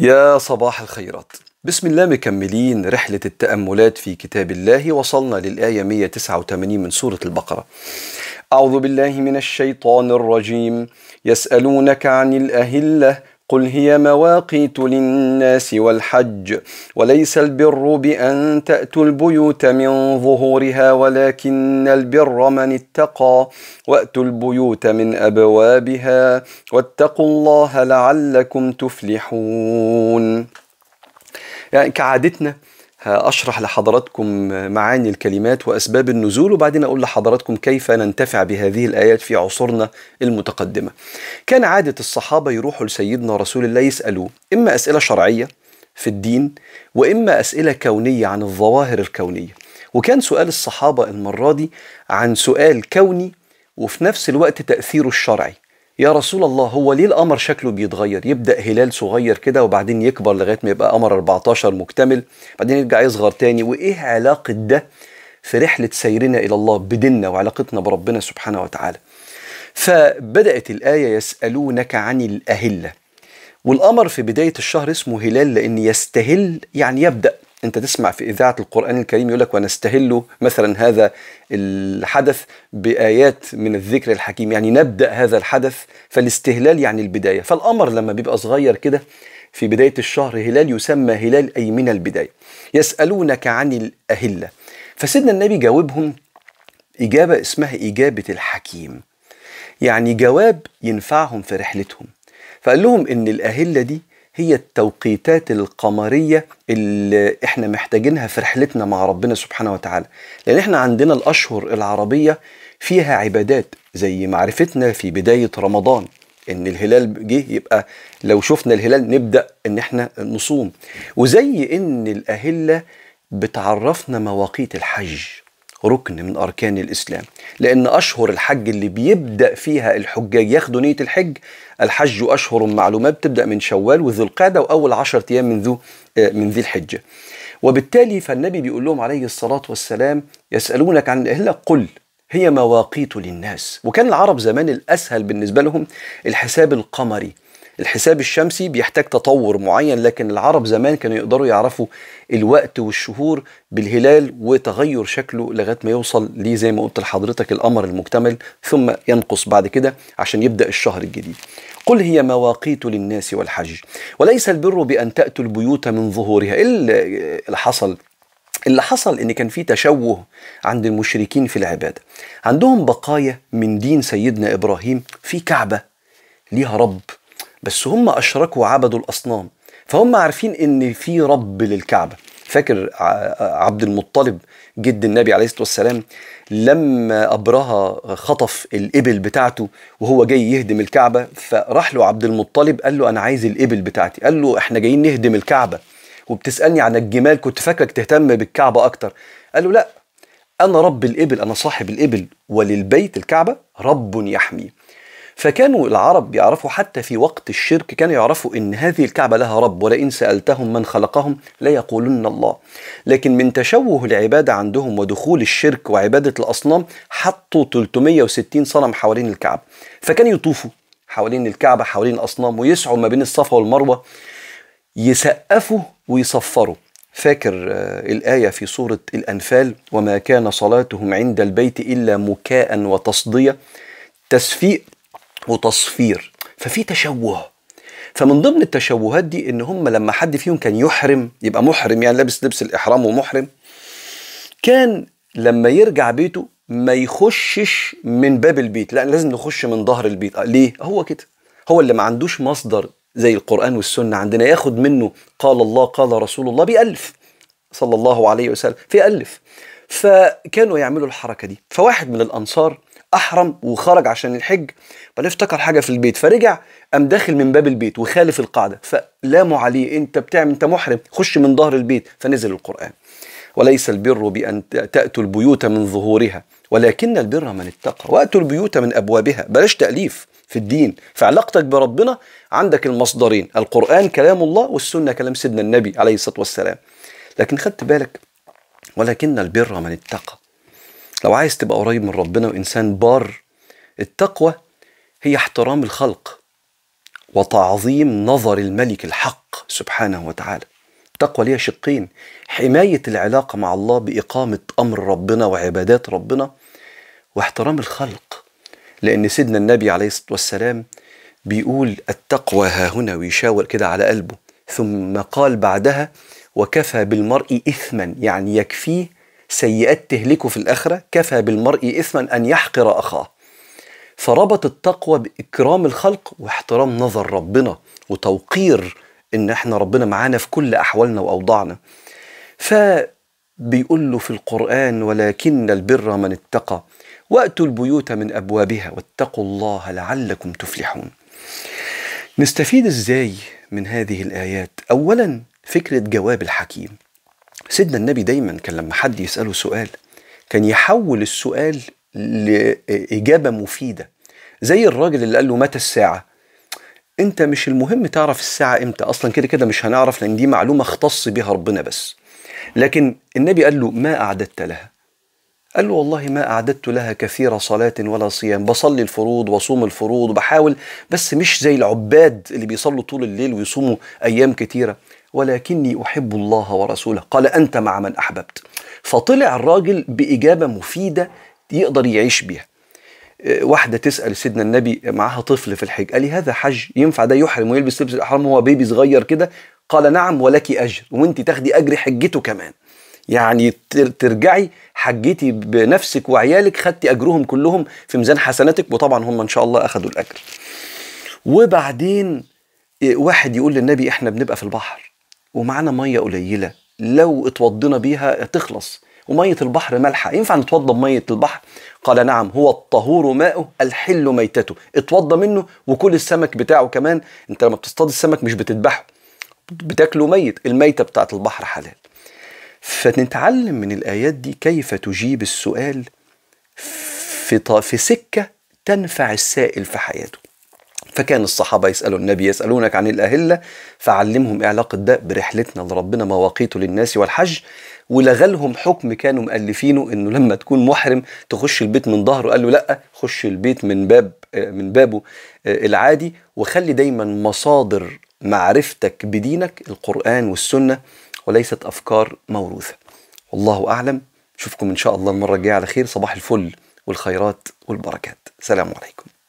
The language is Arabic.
يا صباح الخيرات بسم الله مكملين رحلة التأملات في كتاب الله وصلنا للآية 189 من سورة البقرة أعوذ بالله من الشيطان الرجيم يسألونك عن الأهلة قل هي مواقيت للناس والحج وليس البر بأن تأتوا البيوت من ظهورها ولكن البر من اتقى وأتوا البيوت من أبوابها واتقوا الله لعلكم تفلحون يعني كعادتنا هأشرح لحضراتكم معاني الكلمات وأسباب النزول وبعدين أقول لحضراتكم كيف ننتفع بهذه الآيات في عصورنا المتقدمة كان عادة الصحابة يروحوا لسيدنا رسول الله يسألوه إما أسئلة شرعية في الدين وإما أسئلة كونية عن الظواهر الكونية وكان سؤال الصحابة المرة دي عن سؤال كوني وفي نفس الوقت تأثيره الشرعي يا رسول الله هو ليه القمر شكله بيتغير يبدا هلال صغير كده وبعدين يكبر لغايه ما يبقى قمر 14 مكتمل بعدين يرجع يصغر تاني وايه علاقه ده في رحله سيرنا الى الله بديننا وعلاقتنا بربنا سبحانه وتعالى فبدات الايه يسالونك عن الاهله والقمر في بدايه الشهر اسمه هلال لان يستهل يعني يبدا انت تسمع في اذاعه القران الكريم يقول لك ونستهل مثلا هذا الحدث بايات من الذكر الحكيم يعني نبدا هذا الحدث فالاستهلال يعني البدايه فالقمر لما بيبقى صغير كده في بدايه الشهر هلال يسمى هلال اي من البدايه يسالونك عن الاهله فسيدنا النبي جاوبهم اجابه اسمها اجابه الحكيم يعني جواب ينفعهم في رحلتهم فقال لهم ان الاهله دي هي التوقيتات القمريه اللي احنا محتاجينها في رحلتنا مع ربنا سبحانه وتعالى لان احنا عندنا الاشهر العربيه فيها عبادات زي معرفتنا في بدايه رمضان ان الهلال جه يبقى لو شفنا الهلال نبدا ان احنا نصوم وزي ان الاهله بتعرفنا مواقيت الحج ركن من أركان الإسلام لأن أشهر الحج اللي بيبدأ فيها الحجاج ياخدوا نية الحج الحج أشهر معلومات بتبدأ من شوال وذو القعدة وأول عشر أيام من ذو آه، من ذي الحجة وبالتالي فالنبي بيقول لهم عليه الصلاة والسلام يسألونك عن الأهلة قل هي مواقيت للناس وكان العرب زمان الأسهل بالنسبة لهم الحساب القمري الحساب الشمسي بيحتاج تطور معين لكن العرب زمان كانوا يقدروا يعرفوا الوقت والشهور بالهلال وتغير شكله لغايه ما يوصل ليه زي ما قلت لحضرتك القمر المكتمل ثم ينقص بعد كده عشان يبدا الشهر الجديد. قل هي مواقيت للناس والحج وليس البر بان تاتوا البيوت من ظهورها ايه اللي حصل اللي حصل ان كان في تشوه عند المشركين في العباده عندهم بقايا من دين سيدنا ابراهيم في كعبه ليها رب بس هم أشركوا عبدوا الأصنام فهم عارفين إن في رب للكعبة فاكر عبد المطلب جد النبي عليه الصلاه والسلام لما ابرهه خطف الابل بتاعته وهو جاي يهدم الكعبه فراح له عبد المطلب قال له انا عايز الابل بتاعتي قال له احنا جايين نهدم الكعبه وبتسالني عن الجمال كنت فاكرك تهتم بالكعبه اكتر قال له لا انا رب الابل انا صاحب الابل وللبيت الكعبه رب يحمي فكانوا العرب يعرفوا حتى في وقت الشرك كانوا يعرفوا ان هذه الكعبه لها رب ولئن سالتهم من خلقهم ليقولن الله لكن من تشوه العباده عندهم ودخول الشرك وعباده الاصنام حطوا 360 صنم حوالين الكعبه فكان يطوفوا حوالين الكعبه حوالين الاصنام ويسعوا ما بين الصفا والمروه يسقفوا ويصفروا فاكر آه، الآية في سورة الأنفال وما كان صلاتهم عند البيت إلا مكاء وتصدية تسفيق وتصفير ففي تشوه فمن ضمن التشوهات دي ان هم لما حد فيهم كان يحرم يبقى محرم يعني لابس لبس الاحرام ومحرم كان لما يرجع بيته ما يخشش من باب البيت لا لازم نخش من ظهر البيت ليه هو كده هو اللي ما عندوش مصدر زي القرآن والسنة عندنا ياخد منه قال الله قال رسول الله بيألف صلى الله عليه وسلم في ألف فكانوا يعملوا الحركة دي فواحد من الأنصار احرم وخرج عشان الحج بل افتكر حاجه في البيت فرجع قام داخل من باب البيت وخالف القاعده فلاموا عليه انت بتعمل انت محرم خش من ظهر البيت فنزل القران وليس البر بان تاتوا البيوت من ظهورها ولكن البر من اتقى واتوا البيوت من ابوابها بلاش تاليف في الدين في علاقتك بربنا عندك المصدرين القرآن كلام الله والسنة كلام سيدنا النبي عليه الصلاة والسلام لكن خدت بالك ولكن البر من اتقى لو عايز تبقى قريب من ربنا وإنسان بار التقوى هي احترام الخلق وتعظيم نظر الملك الحق سبحانه وتعالى التقوى ليها شقين حماية العلاقة مع الله بإقامة أمر ربنا وعبادات ربنا واحترام الخلق لأن سيدنا النبي عليه الصلاة والسلام بيقول التقوى ها هنا ويشاور كده على قلبه ثم قال بعدها وكفى بالمرء إثما يعني يكفيه سيئات تهلكه في الآخرة كفى بالمرء إثما أن يحقر أخاه فربط التقوى بإكرام الخلق واحترام نظر ربنا وتوقير إن إحنا ربنا معانا في كل أحوالنا وأوضاعنا فبيقول له في القرآن ولكن البر من اتقى وأتوا البيوت من أبوابها واتقوا الله لعلكم تفلحون نستفيد إزاي من هذه الآيات أولا فكرة جواب الحكيم سيدنا النبي دايما كان لما حد يسأله سؤال كان يحول السؤال لإجابة مفيدة زي الراجل اللي قال له متى الساعة انت مش المهم تعرف الساعة امتى اصلا كده كده مش هنعرف لان دي معلومة اختص بها ربنا بس لكن النبي قال له ما أعددت لها قال له والله ما أعددت لها كثير صلاة ولا صيام بصلي الفروض وصوم الفروض وبحاول بس مش زي العباد اللي بيصلوا طول الليل ويصوموا أيام كثيرة ولكني أحب الله ورسوله قال أنت مع من أحببت فطلع الراجل بإجابة مفيدة يقدر يعيش بيها آه، واحدة تسأل سيدنا النبي معاها طفل في الحج قال لي هذا حج ينفع ده يحرم ويلبس لبس الإحرام وهو بيبي صغير كده قال نعم ولك أجر وانت تاخدي أجر حجته كمان يعني ترجعي حجتي بنفسك وعيالك خدتي اجرهم كلهم في ميزان حسناتك وطبعا هم ان شاء الله اخذوا الاجر وبعدين آه، واحد يقول للنبي احنا بنبقى في البحر ومعانا ميه قليله لو اتوضينا بيها تخلص وميه البحر مالحه ينفع نتوضى بميه البحر قال نعم هو الطهور ماؤه الحل ميتته اتوضى منه وكل السمك بتاعه كمان انت لما بتصطاد السمك مش بتذبحه بتاكله ميت الميته بتاعت البحر حلال فنتعلم من الآيات دي كيف تجيب السؤال في في سكة تنفع السائل في حياته فكان الصحابة يسألوا النبي يسألونك عن الأهلة فعلمهم إيه علاقة ده برحلتنا لربنا مواقيته للناس والحج ولغلهم حكم كانوا مؤلفينه انه لما تكون محرم تخش البيت من ظهره قال له لا خش البيت من باب من بابه آه، العادي وخلي دايما مصادر معرفتك بدينك القرآن والسنة وليست أفكار موروثة والله أعلم أشوفكم إن شاء الله المرة الجاية على خير صباح الفل والخيرات والبركات سلام عليكم